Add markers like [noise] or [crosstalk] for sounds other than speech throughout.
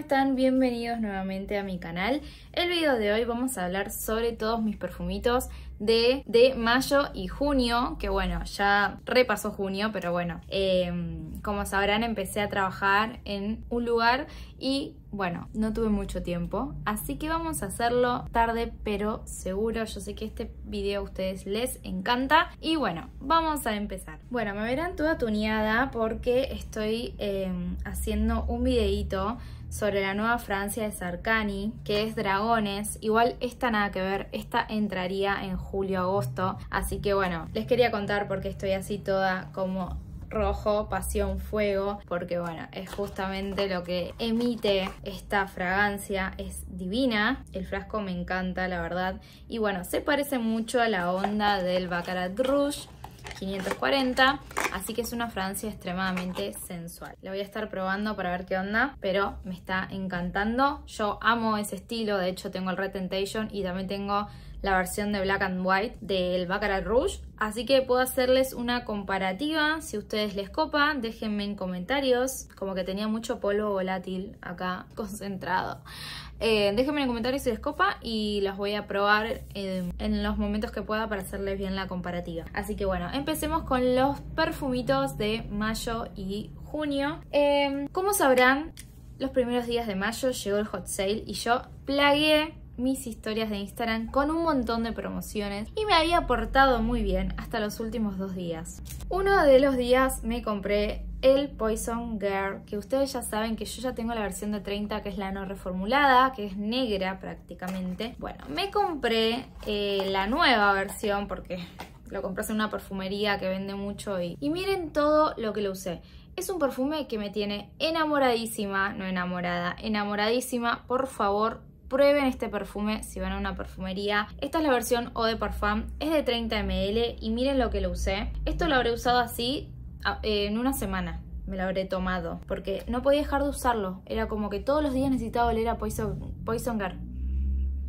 están? Bienvenidos nuevamente a mi canal. El video de hoy vamos a hablar sobre todos mis perfumitos de, de mayo y junio, que bueno, ya repasó junio, pero bueno, em, como sabrán empecé a trabajar en un lugar y bueno, no tuve mucho tiempo, así que vamos a hacerlo tarde pero seguro. Yo sé que este video a ustedes les encanta y bueno, vamos a empezar. Bueno, me verán toda tuneada porque estoy em, haciendo un videito sobre la nueva Francia de Sarkani, que es Dragones. Igual esta nada que ver, esta entraría en julio-agosto. Así que bueno, les quería contar porque estoy así toda como rojo, pasión fuego, porque bueno, es justamente lo que emite esta fragancia, es divina, el frasco me encanta la verdad, y bueno, se parece mucho a la onda del Baccarat Rouge, 540, así que es una francia extremadamente sensual. La voy a estar probando para ver qué onda, pero me está encantando. Yo amo ese estilo, de hecho tengo el Red Temptation y también tengo la versión de Black and White del Baccarat Rouge. Así que puedo hacerles una comparativa, si ustedes les copa, déjenme en comentarios. Como que tenía mucho polvo volátil acá [laughs] concentrado. Eh, déjenme en comentarios si les copa y los voy a probar en, los momentos que pueda para hacerles bien la comparativa. Así que bueno, empecemos con los perfumitos de mayo y junio. Eh, como sabrán, los primeros días de mayo llegó el hot sale y yo plagué mis historias de Instagram con un montón de promociones y me había portado muy bien hasta los últimos dos días. Uno de los días me compré el Poison Girl, que ustedes ya saben que yo ya tengo la versión de 30, que es la no reformulada, que es negra prácticamente. Bueno, me compré eh, la nueva versión porque lo compré en una perfumería que vende mucho y miren todo lo que lo usé. Es un perfume que me tiene enamoradísima, no enamorada, enamoradísima. Por favor, prueben este perfume si van a una perfumería. Esta es la versión Eau de Parfum, es de 30 ml y miren lo que lo usé. Esto lo habré usado así ah, eh, en una semana, me lo habré tomado, porque no podía dejar de usarlo. Era como que todos los días necesitaba oler a Poison, Poison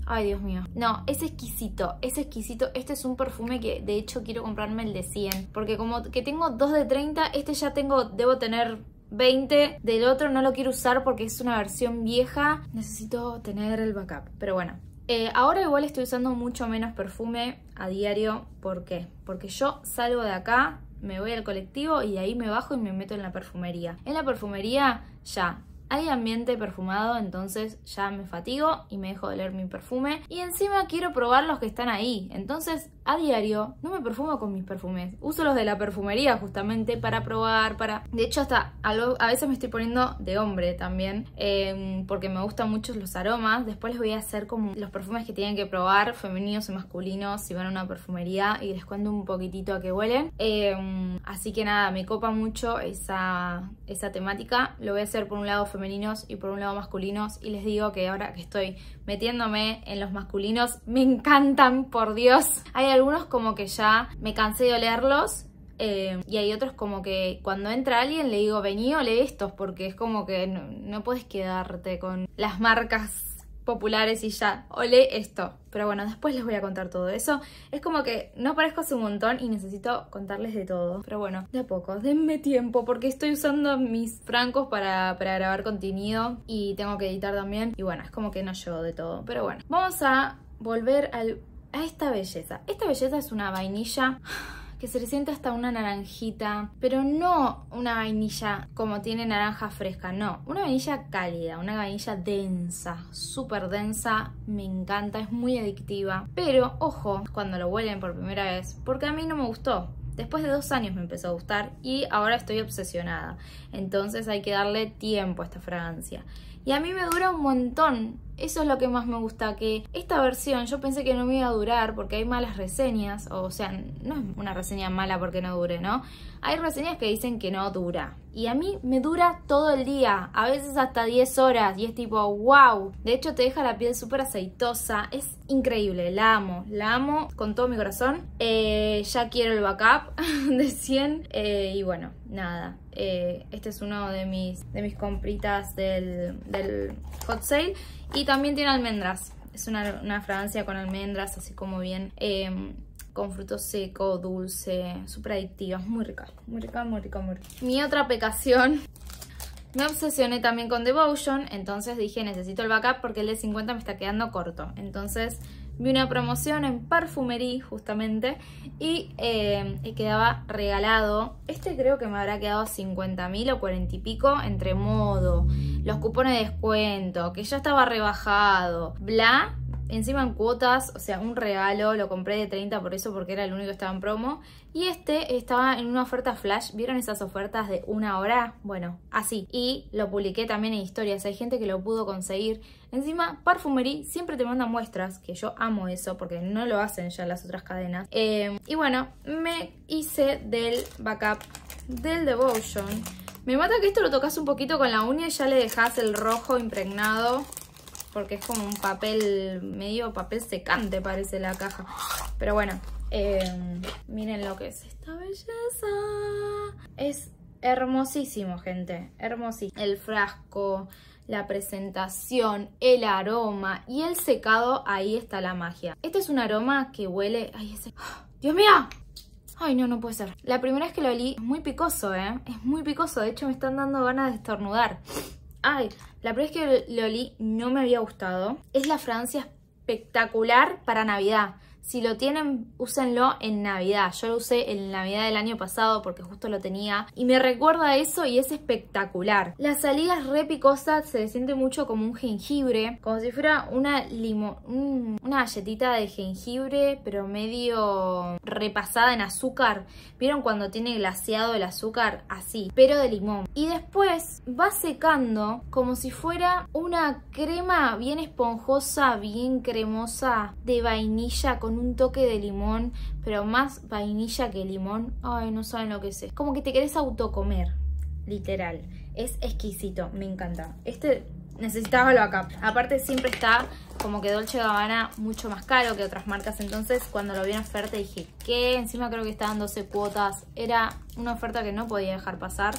Ay, Dios mío. No, es exquisito, es exquisito. Este es un perfume que de hecho quiero comprarme el de 100, porque como que tengo dos de 30, este ya tengo, debo tener 20 del otro no lo quiero usar porque es una versión vieja. Necesito tener el backup. Pero bueno, eh, ahora igual estoy usando mucho menos perfume a diario. ¿Por qué? Porque yo salgo de acá, me voy al colectivo y ahí me bajo y me meto en la perfumería. En la perfumería ya hay ambiente perfumado, entonces ya me fatigo y me dejo de leer mi perfume. Y encima quiero probar los que están ahí. Entonces, a diario, no me perfumo con mis perfumes. Uso los de la perfumería justamente para probar, para... De hecho, hasta a veces me estoy poniendo de hombre también, em, porque me gustan mucho los aromas. Después les voy a hacer como los perfumes que tienen que probar, femeninos y masculinos, si van a una perfumería y les cuento un poquitito a qué huelen. Em, así que nada, me copa mucho esa, esa temática. Lo voy a hacer por un lado femenino y por un lado masculinos. Y les digo que ahora que estoy metiéndome en los masculinos, me encantan, por Dios. Hay algunos como que ya me cansé de olerlos eh, y hay otros como que cuando entra alguien le digo, vení, lee estos, porque es como que no puedes quedarte con las marcas populares y ya, olé esto. Pero bueno, después les voy a contar todo eso. Es como que no parezco hace un montón y necesito contarles de todo. Pero bueno, de a poco, denme tiempo porque estoy usando mis francos para, para grabar contenido y tengo que editar también. Y bueno, es como que no llevo de todo. Pero bueno, vamos a volver a esta belleza. Esta belleza es una vainilla que se le siente hasta una naranjita, pero no una vainilla como tiene naranja fresca, no, una vainilla cálida, una vainilla densa, súper densa, me encanta, es muy adictiva, pero ojo cuando lo huelen por primera vez, porque a mí no me gustó, Después de dos años me empezó a gustar y ahora estoy obsesionada. Entonces hay que darle tiempo a esta fragancia. Y a mí me dura un montón. Eso es lo que más me gusta, que esta versión yo pensé que no me iba a durar porque hay malas reseñas, o sea, no es una reseña mala porque no dure, ¿no? Hay reseñas que dicen que no dura. Y a mí me dura todo el día, a veces hasta 10 horas, y es tipo, wow. De hecho te deja la piel súper aceitosa, es increíble, la amo, la amo con todo mi corazón. Eh, ya quiero el backup [laughs] de 100 eh, y bueno, nada. Eh, este es uno de mis, de mis compritas del, hot sale. Y también tiene almendras. Es una, una fragancia con almendras, así como bien em, con fruto seco, dulce, súper adictiva. Muy rica, muy rica, muy rica, muy rica. Mi otra pecación me obsesioné también con Devotion, entonces dije necesito el backup porque el de 50 me está quedando corto. Entonces vi una promoción en Parfumerie justamente y, eh, y quedaba regalado. Este creo que me habrá quedado 50.000 mil o 40 y pico entre modo, los cupones de descuento, que ya estaba rebajado, bla encima en cuotas, o sea, un regalo, lo compré de 30 por eso porque era el único que estaba en promo. Y este estaba en una oferta flash, ¿vieron esas ofertas de una hora? Bueno, así. Y lo publiqué también en historias, hay gente que lo pudo conseguir. Encima, Parfumery siempre te manda muestras, que yo amo eso porque no lo hacen ya las otras cadenas. Eh, y bueno, me hice del backup del Devotion. Me mata que esto lo tocas un poquito con la uña y ya le dejas el rojo impregnado porque es como un papel, medio papel secante parece la caja. Pero bueno, eh, miren lo que es esta belleza. Es hermosísimo, gente, hermosísimo. El frasco, la presentación, el aroma y el secado, ahí está la magia. Este es un aroma que huele... ¡Ay, ese... ¡Dios mío! Ay, no, no puede ser. La primera vez que lo olí es muy picoso, ¿eh? Es muy picoso. De hecho, me están dando ganas de estornudar. Ay, la primera vez que lo no me había gustado. Es la Francia espectacular para Navidad. Si lo tienen, úsenlo en Navidad. Yo lo usé en Navidad del año pasado porque justo lo tenía. Y me recuerda a eso y es espectacular. La salida es re se le siente mucho como un jengibre. Como si fuera una limón, una galletita de jengibre, pero medio repasada en azúcar. ¿Vieron cuando tiene glaseado el azúcar? Así, pero de limón. Y después va secando como si fuera una crema bien esponjosa, bien cremosa de vainilla con un toque de limón, pero más vainilla que limón. Ay, no saben lo que es. Como que te querés autocomer, literal. Es exquisito, me encanta. Este necesitaba lo acá. Aparte siempre está como que Dolce Gabbana mucho más caro que otras marcas. Entonces cuando lo vi en oferta dije, que Encima creo que estaban 12 cuotas. Era una oferta que no podía dejar pasar.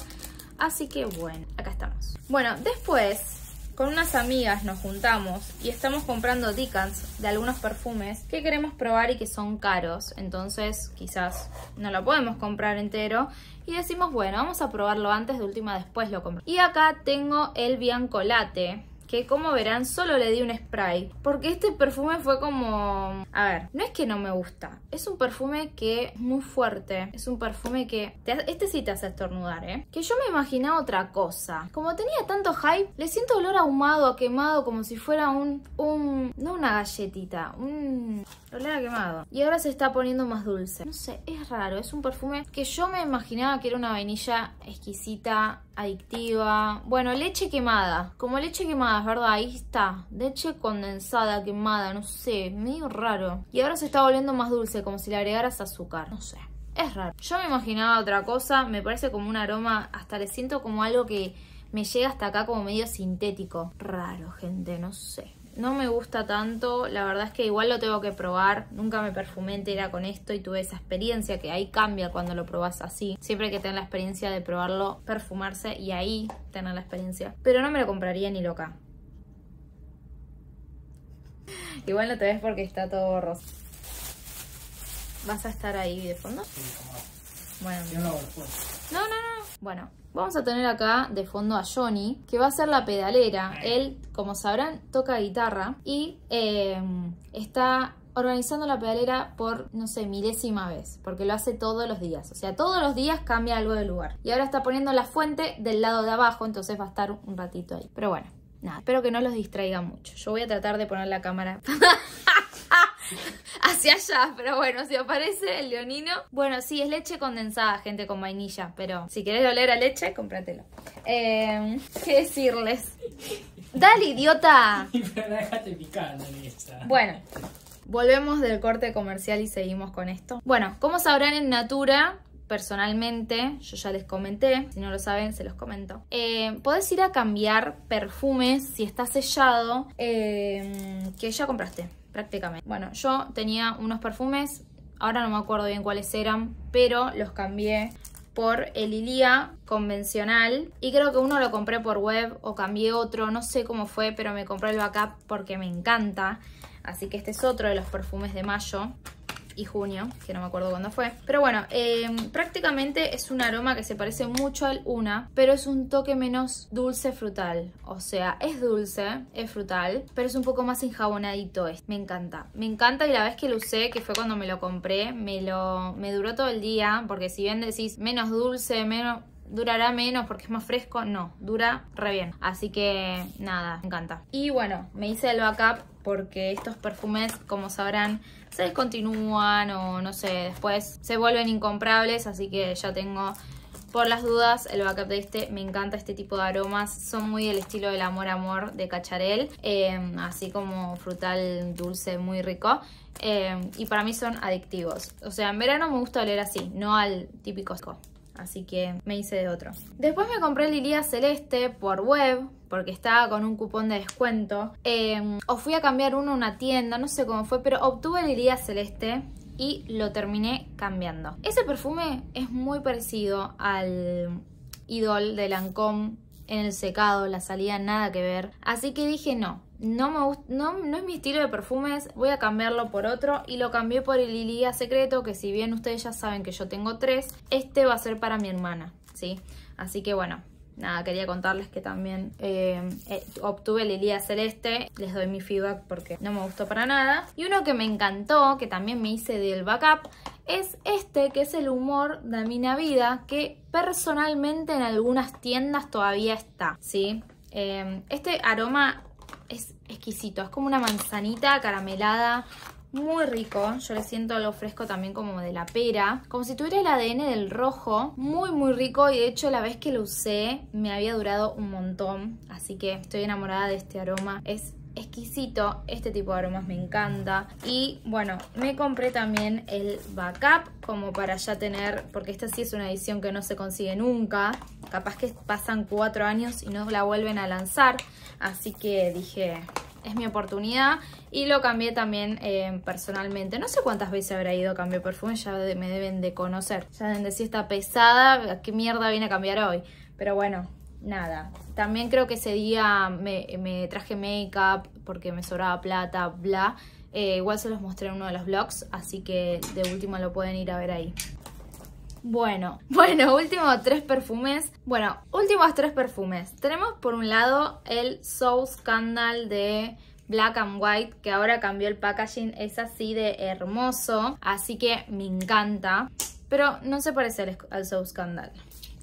Así que bueno, acá estamos. Bueno, después con unas amigas nos juntamos y estamos comprando dicans de algunos perfumes que queremos probar y que son caros, entonces quizás no lo podemos comprar entero y decimos, bueno, vamos a probarlo antes, de última después lo compro. Y acá tengo el Biancolate, que como verán solo le di un spray. Porque este perfume fue como... A ver, no es que no me gusta. Es un perfume que es muy fuerte. Es un perfume que... este sí te hace estornudar, ¿eh? Que yo me imaginaba otra cosa. Como tenía tanto hype, le siento olor ahumado, a quemado, como si fuera un... un no una galletita, un... Olor a quemado. Y ahora se está poniendo más dulce. No sé, es raro. Es un perfume que yo me imaginaba que era una vainilla exquisita, adictiva. Bueno, leche quemada. Como leche quemada, es verdad, ahí está. Leche condensada, quemada, no sé, medio raro. Y ahora se está volviendo más dulce, como si le agregaras azúcar. No sé, es raro. Yo me imaginaba otra cosa, me parece como un aroma, hasta le siento como algo que me llega hasta acá como medio sintético. Raro, gente, no sé no me gusta tanto, la verdad es que igual lo tengo que probar, nunca me perfumé entera con esto y tuve esa experiencia que ahí cambia cuando lo probas así, siempre que tener la experiencia de probarlo, perfumarse y ahí tener la experiencia, pero no me lo compraría ni loca. Igual no te ves porque está todo borroso ¿Vas a estar ahí de fondo? Bueno. no, no, Bueno, vamos a tener acá de fondo a Johnny, que va a ser la pedalera. Él, como sabrán, toca guitarra y em, está organizando la pedalera por, no sé, milésima vez, porque lo hace todos los días. O sea, todos los días cambia algo de lugar. Y ahora está poniendo la fuente del lado de abajo, entonces va a estar un ratito ahí. Pero bueno, nada, espero que no los distraiga mucho. Yo voy a tratar de poner la cámara... [laughs] [laughs] hacia allá, pero bueno, si aparece el leonino. Bueno, sí, es leche condensada, gente, con vainilla, pero si querés oler a leche, cómpratelo. Em, ¿Qué decirles? Dale, idiota. [laughs] Bueno, Volvemos del corte comercial y seguimos con esto. Bueno, como sabrán en Natura, personalmente, yo ya les comenté, si no lo saben, se los comento. Eh, podés ir a cambiar perfumes si está sellado em, que ya compraste prácticamente. Bueno, yo tenía unos perfumes, ahora no me acuerdo bien cuáles eran, pero los cambié por el Ilia convencional y creo que uno lo compré por web o cambié otro, no sé cómo fue, pero me compré el backup porque me encanta. Así que este es otro de los perfumes de mayo y junio, que no me acuerdo cuándo fue. Pero bueno, em, prácticamente es un aroma que se parece mucho al una, pero es un toque menos dulce frutal. O sea, es dulce, es frutal, pero es un poco más enjabonadito. Este. Me encanta. Me encanta y la vez que lo usé, que fue cuando me lo compré, me lo me duró todo el día, porque si bien decís menos dulce, menos durará menos porque es más fresco, no, dura re bien. Así que nada, me encanta. Y bueno, me hice el backup porque estos perfumes, como sabrán, se descontinúan o no sé, después se vuelven incomprables, así que ya tengo por las dudas el backup de este. Me encanta este tipo de aromas, son muy del estilo del amor amor de Cacharel, eh, así como frutal dulce muy rico. Eh, y para mí son adictivos. O sea, en verano me gusta oler así, no al típico. Así que me hice de otro. Después me compré Lilia Celeste por web porque estaba con un cupón de descuento. Em, o fui a cambiar uno a una tienda, no sé cómo fue, pero obtuve el Lilía Celeste y lo terminé cambiando. Ese perfume es muy parecido al Idol de Lancôme en el secado, la salida nada que ver. Así que dije no, no, me no, no, es mi estilo de perfumes, voy a cambiarlo por otro y lo cambié por el Lilia Secreto, que si bien ustedes ya saben que yo tengo tres, este va a ser para mi hermana, ¿sí? Así que bueno, nada, quería contarles que también eh, eh, obtuve el Elías Celeste. Les doy mi feedback porque no me gustó para nada. Y uno que me encantó, que también me hice del backup, es este que es el humor de mi Vida, que personalmente en algunas tiendas todavía está, ¿sí? Eh, este aroma es exquisito, es como una manzanita caramelada muy rico. Yo le siento lo fresco también como de la pera. Como si tuviera el ADN del rojo. Muy, muy rico. Y de hecho la vez que lo usé me había durado un montón. Así que estoy enamorada de este aroma. Es exquisito, este tipo de aromas me encanta y bueno, me compré también el backup como para ya tener, porque esta sí es una edición que no se consigue nunca capaz que pasan cuatro años y no la vuelven a lanzar así que dije, es mi oportunidad. Y lo cambié también eh, personalmente. No sé cuántas veces habrá ido a cambiar perfume, ya me deben de conocer. Ya deben decir, está pesada, ¿qué mierda viene a cambiar hoy? Pero bueno, nada. También creo que ese día me, traje make-up porque me sobraba plata, bla. Eh, igual se los mostré en uno de los vlogs, así que de último lo pueden ir a ver ahí. Bueno, [laughs] bueno, último tres perfumes. Bueno, últimos tres perfumes. Tenemos por un lado el Soul Scandal de Black and White, que ahora cambió el packaging, es así de hermoso, así que me encanta. Pero no se parece al, al Soul Scandal.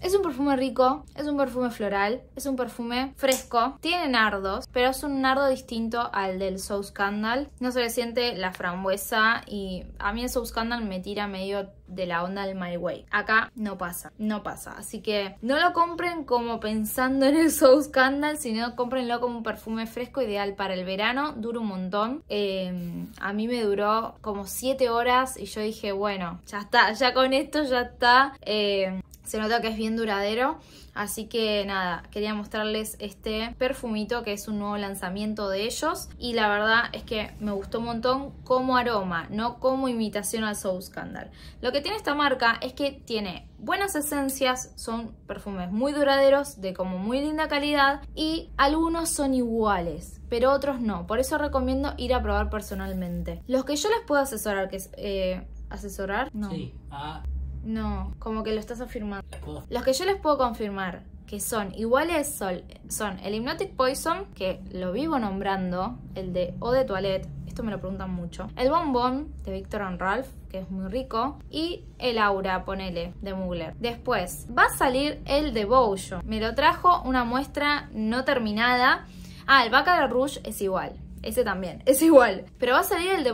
Es un perfume rico, es un perfume floral, es un perfume fresco. Tiene nardos, pero es un nardo distinto al del Soul Scandal. No se le siente la frambuesa y a mí el Soul Scandal me tira medio de la onda del My Way. Acá no pasa, no pasa. Así que no lo compren como pensando en el Soul Scandal, sino cómprenlo como un perfume fresco ideal para el verano. Dura un montón. Em, a mí me duró como 7 horas y yo dije, bueno, ya está, ya con esto ya está. Em, se nota que es bien duradero. Así que nada, quería mostrarles este perfumito que es un nuevo lanzamiento de ellos. Y la verdad es que me gustó un montón como aroma, no como imitación al Soul Scandal. Lo que tiene esta marca es que tiene buenas esencias, son perfumes muy duraderos, de como muy linda calidad. Y algunos son iguales, pero otros no. Por eso recomiendo ir a probar personalmente. Los que yo les puedo asesorar, que es... Eh, ¿Asesorar? No. Sí, a no, como que lo estás afirmando. Los que yo les puedo confirmar que son iguales son el Hypnotic Poison, que lo vivo nombrando, el de O de Toilette, esto me lo preguntan mucho, el Bombón de Victor and Ralph, que es muy rico, y el Aura, ponele, de Mugler. Después, va a salir el de Devotion, me lo trajo una muestra no terminada. Ah, el Baccarat Rouge es igual, ese también, es igual. Pero va a salir el de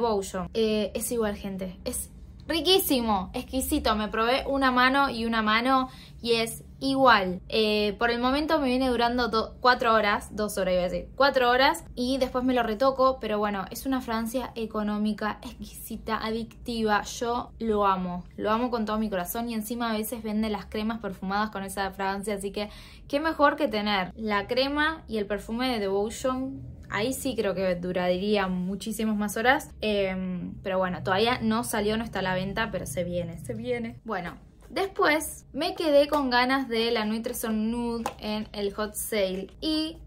eh, es igual gente, es riquísimo, exquisito. Me probé una mano y una mano y es igual. Eh, por el momento me viene durando cuatro horas, dos horas iba a decir, Cuatro horas y después me lo retoco, pero bueno, es una Francia económica, exquisita, adictiva, yo lo amo, lo amo con todo mi corazón y encima a veces vende las cremas perfumadas con esa fragancia Francia, así que qué mejor que tener la crema y el perfume de Devotion Ahí sí creo que duraría muchísimas más horas. Em, pero bueno, todavía no salió, no está a la venta, pero se viene, se viene. Bueno, después me quedé con ganas de la Nutrison Nude en el Hot Sale. Y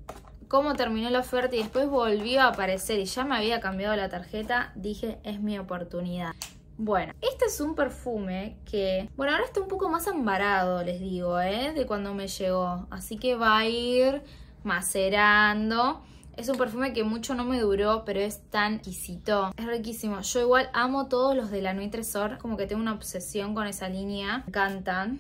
como terminó la oferta y después volvió a aparecer y ya me había cambiado la tarjeta, dije es mi oportunidad. Bueno, este es un perfume que, bueno, ahora está un poco más ambarado, les digo, ¿eh? De cuando me llegó. Así que va a ir macerando. Es un perfume que mucho no me duró, pero es tan exquisito. Es riquísimo. Yo igual amo todos los de la Nuit Tresor. Como que tengo una obsesión con esa línea. Me encantan.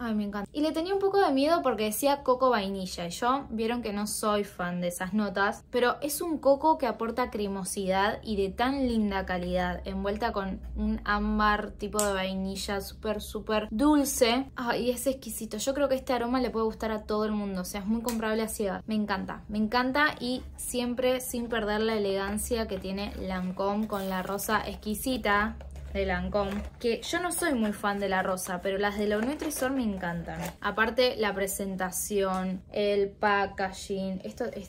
Ay, me encanta. Y le tenía un poco de miedo porque decía coco vainilla. Y yo, vieron que no soy fan de esas notas. Pero es un coco que aporta cremosidad y de tan linda calidad. Envuelta con un ámbar tipo de vainilla súper, súper dulce. Ay, es exquisito. Yo creo que este aroma le puede gustar a todo el mundo. O sea, es muy comprable a ciegas Me encanta. Me encanta y siempre sin perder la elegancia que tiene Lancôme con la rosa exquisita de Lancôme, que yo no soy muy fan de la rosa, pero las de la son me encantan. Aparte, la presentación, el packaging, esto es,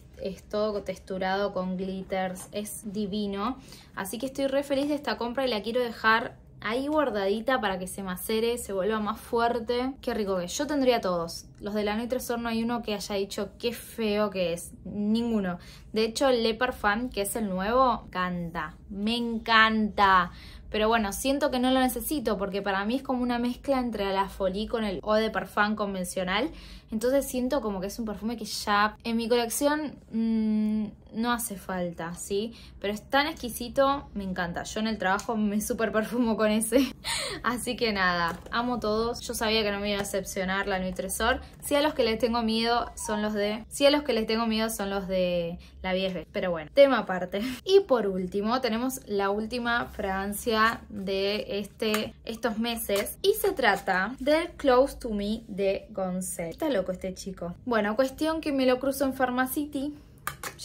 todo texturado con glitters, es divino. Así que estoy re feliz de esta compra y la quiero dejar ahí guardadita para que se macere, se vuelva más fuerte. Qué rico que yo tendría todos los de la Nuit Tresor no hay uno que haya dicho qué feo que es. Ninguno. De hecho, el Le Parfum, que es el nuevo, canta. Me encanta. Pero bueno, siento que no lo necesito porque para mí es como una mezcla entre la folie con el O de parfum convencional. Entonces siento como que es un perfume que ya en mi colección mm, no hace falta, ¿sí? Pero es tan exquisito, me encanta. Yo en el trabajo me super perfumo con ese. [laughs] Así que nada, amo todos. Yo sabía que no me iba a decepcionar la Tresor si a los que les tengo miedo son los de... si a los que les tengo miedo son los de la vieja. Pero bueno, tema aparte. [laughs] Y por último, tenemos la última fragancia de este, estos meses. Y se trata del Close to Me de Gonzalo. Está loco este chico. Bueno, cuestión que me lo cruzo en Pharmacity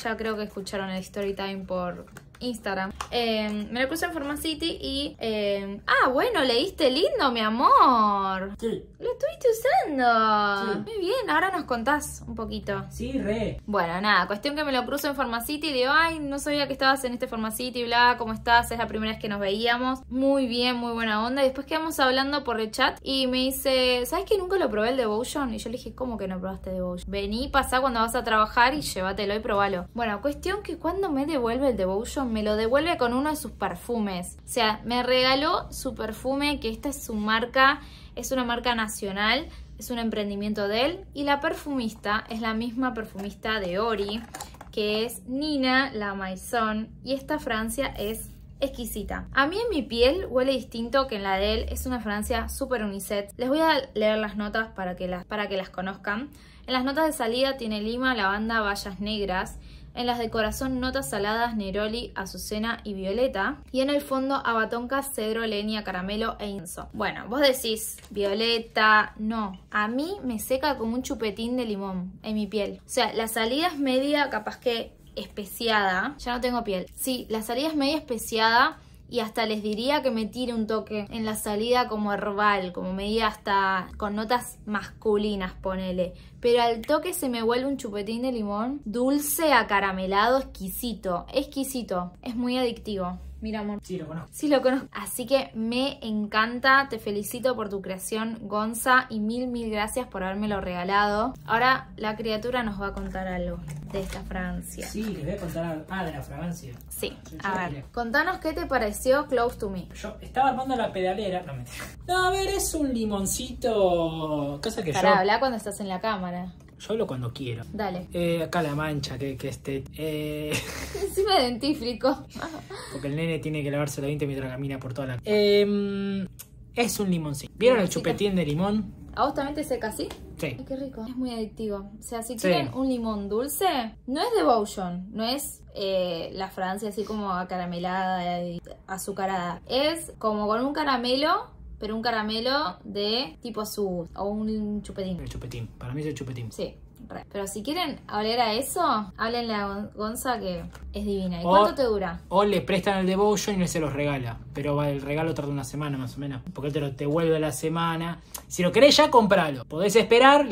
ya creo que escucharon el story time por Instagram. Em, me lo crucé en Formacity y... Em, ah, bueno, leíste lindo, mi amor. Sí. Lo estuviste usando. Muy bien, ahora nos contás un poquito. Sí, re. Bueno, nada, cuestión que me lo cruzo en Formacity y digo, ay, no sabía que estabas en este y bla, ¿cómo estás? Es la primera vez que nos veíamos. Muy bien, muy buena onda. Y después quedamos hablando por el chat y me dice, ¿sabes que nunca lo probé el Devotion? Y yo le dije, ¿cómo que no probaste Devotion? Vení, pasa cuando vas a trabajar y llévatelo y probalo. Bueno, cuestión que cuando me devuelve el Devotion, me lo devuelve con uno de sus perfumes. O sea, me regaló su perfume, que esta es su marca, es una marca nacional, es un emprendimiento de él. Y la perfumista es la misma perfumista de Ori, que es Nina La Maison. Y esta Francia es exquisita. A mí en mi piel huele distinto que en la de él, es una Francia súper unisex. Les voy a leer las notas para que las, para que las conozcan. En las notas de salida tiene lima, lavanda, bayas negras en las de corazón notas saladas, neroli, azucena y violeta, y en el fondo abatonca, cedro, leña, caramelo e inso. Bueno, vos decís violeta, no, a mí me seca como un chupetín de limón en mi piel. O sea, la salida es media, capaz que especiada, ya no tengo piel. Sí, la salida es media especiada y hasta les diría que me tire un toque en la salida como herbal, como medida hasta con notas masculinas, ponele. Pero al toque se me vuelve un chupetín de limón dulce, acaramelado, exquisito, exquisito, es muy adictivo. Mira, amor. Sí, lo conozco. Sí, lo conozco. Así que me encanta, te felicito por tu creación, Gonza, y mil, mil gracias por habérmelo regalado. Ahora la criatura nos va a contar algo de esta fragancia. Sí, les voy a contar. algo, Ah, de la fragancia. Sí, a ver. Contanos qué te pareció Close to Me. Yo estaba armando la pedalera. No, me... No, a ver, es un limoncito. Cosa que yo. Para hablar cuando estás en la cámara. Yo hablo cuando quiero. Dale. Eh, acá la mancha, que, que este. Eh... [laughs] Encima dentífrico. [laughs] Porque el nene tiene que lavarse la 20 mientras camina por toda la. Em, es un limoncito. ¿Vieron el chupetín de limón? ¿A vos seca así? Sí. Ay, qué rico. Es muy adictivo. O sea, si quieren un limón dulce, no es de devotion, no es eh, la Francia así como acaramelada y azucarada. Es como con un caramelo pero un caramelo de tipo azul o un chupetín. El chupetín, para mí es el chupetín. Sí. Pero si quieren hablar a eso, háblenle a Gonza que es divina. ¿Y cuánto te dura? O le prestan el devotion y no se los regala. Pero el regalo tarda una semana más o menos. Porque él te lo te a la semana. Si lo querés ya, compralo. Podés esperar,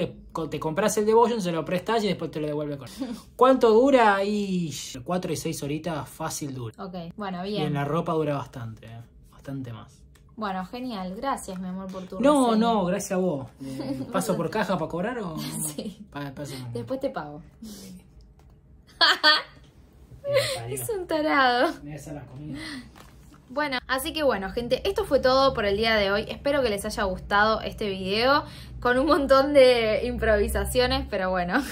te compras el devotion, se lo prestás y después te lo devuelve con. [laughs] ¿Cuánto dura? Y 4 y 6 horitas fácil dura. Ok, bueno, bien. Y en la ropa dura bastante, eh. bastante más. Bueno, genial. Gracias, mi amor, por tu No, no, gracias a vos. [laughs] ¿Paso por caja para cobrar o...? Sí. Después te pago. [laughs] es un tarado. Me Bueno, así que bueno, gente, esto fue todo por el día de hoy. Espero que les haya gustado este video con un montón de improvisaciones, pero bueno.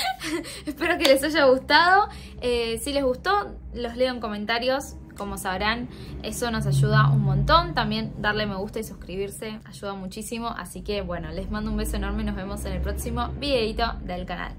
[laughs] Espero que les haya gustado. Eh, si les gustó, los leo en comentarios como sabrán, eso nos ayuda un montón. También darle me gusta y suscribirse ayuda muchísimo. Así que bueno, les mando un beso enorme nos vemos en el próximo videito del canal.